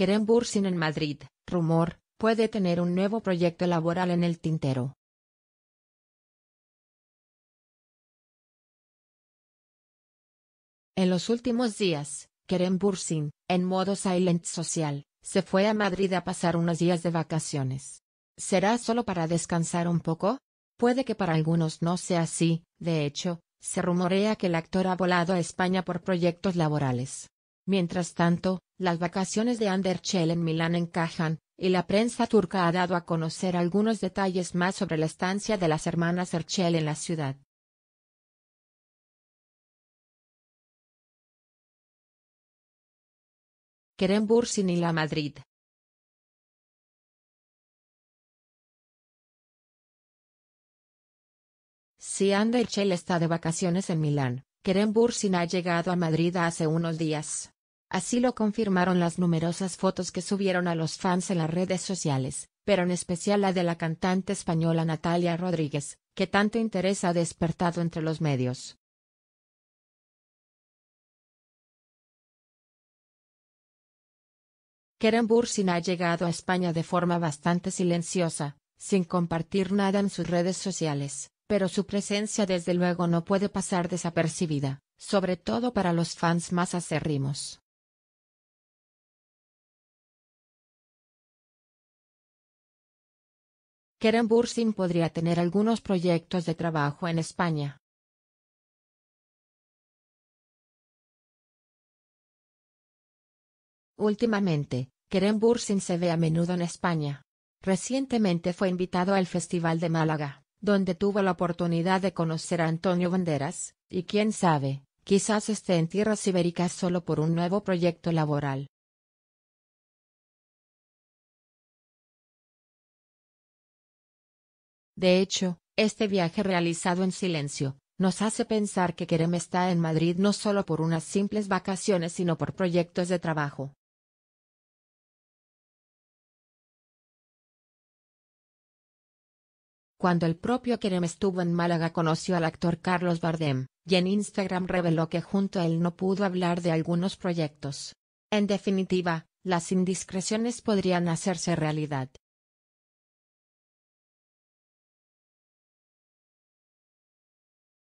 Keren Bursin en Madrid, rumor, puede tener un nuevo proyecto laboral en el tintero. En los últimos días, Keren Bursin, en modo silent social, se fue a Madrid a pasar unos días de vacaciones. ¿Será solo para descansar un poco? Puede que para algunos no sea así, de hecho, se rumorea que el actor ha volado a España por proyectos laborales. Mientras tanto, las vacaciones de Anderchel en Milán encajan, y la prensa turca ha dado a conocer algunos detalles más sobre la estancia de las hermanas Erchel en la ciudad. Kerem Bursin y la Madrid. Si Anderchel está de vacaciones en Milán, Kerem Bursin ha llegado a Madrid hace unos días. Así lo confirmaron las numerosas fotos que subieron a los fans en las redes sociales, pero en especial la de la cantante española Natalia Rodríguez, que tanto interés ha despertado entre los medios. Keren Bursin ha llegado a España de forma bastante silenciosa, sin compartir nada en sus redes sociales, pero su presencia desde luego no puede pasar desapercibida, sobre todo para los fans más acérrimos. Keren Bursin podría tener algunos proyectos de trabajo en España. Últimamente, Keren Bursin se ve a menudo en España. Recientemente fue invitado al Festival de Málaga, donde tuvo la oportunidad de conocer a Antonio Banderas, y quién sabe, quizás esté en tierras ibéricas solo por un nuevo proyecto laboral. De hecho, este viaje realizado en silencio, nos hace pensar que Kerem está en Madrid no solo por unas simples vacaciones sino por proyectos de trabajo. Cuando el propio Kerem estuvo en Málaga conoció al actor Carlos Bardem, y en Instagram reveló que junto a él no pudo hablar de algunos proyectos. En definitiva, las indiscreciones podrían hacerse realidad.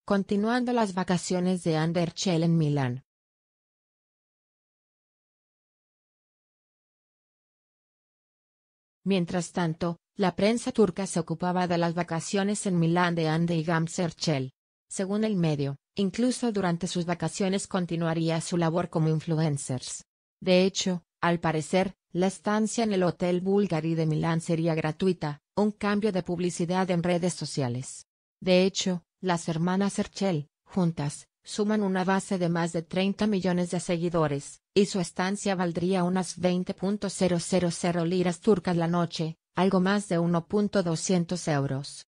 Continuando las vacaciones de Anderchel en Milán. Mientras tanto, la prensa turca se ocupaba de las vacaciones en Milán de Ande y Gamserchel. Según el medio, incluso durante sus vacaciones continuaría su labor como influencers. De hecho, al parecer, la estancia en el Hotel Bulgari de Milán sería gratuita, un cambio de publicidad en redes sociales. De hecho, las hermanas Herchel, juntas, suman una base de más de 30 millones de seguidores, y su estancia valdría unas 20.000 liras turcas la noche, algo más de 1.200 euros.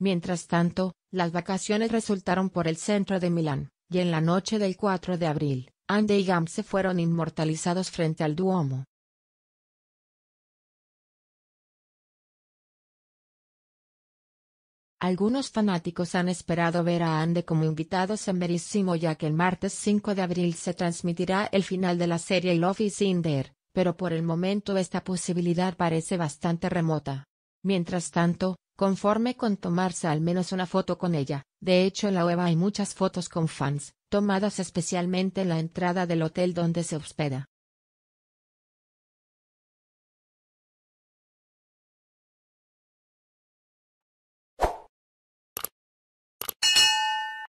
Mientras tanto, las vacaciones resultaron por el centro de Milán, y en la noche del 4 de abril, Andy y Gam se fueron inmortalizados frente al Duomo. Algunos fanáticos han esperado ver a Ande como invitados en Verísimo ya que el martes 5 de abril se transmitirá el final de la serie Love is in There, pero por el momento esta posibilidad parece bastante remota. Mientras tanto, conforme con tomarse al menos una foto con ella, de hecho en la web hay muchas fotos con fans, tomadas especialmente en la entrada del hotel donde se hospeda.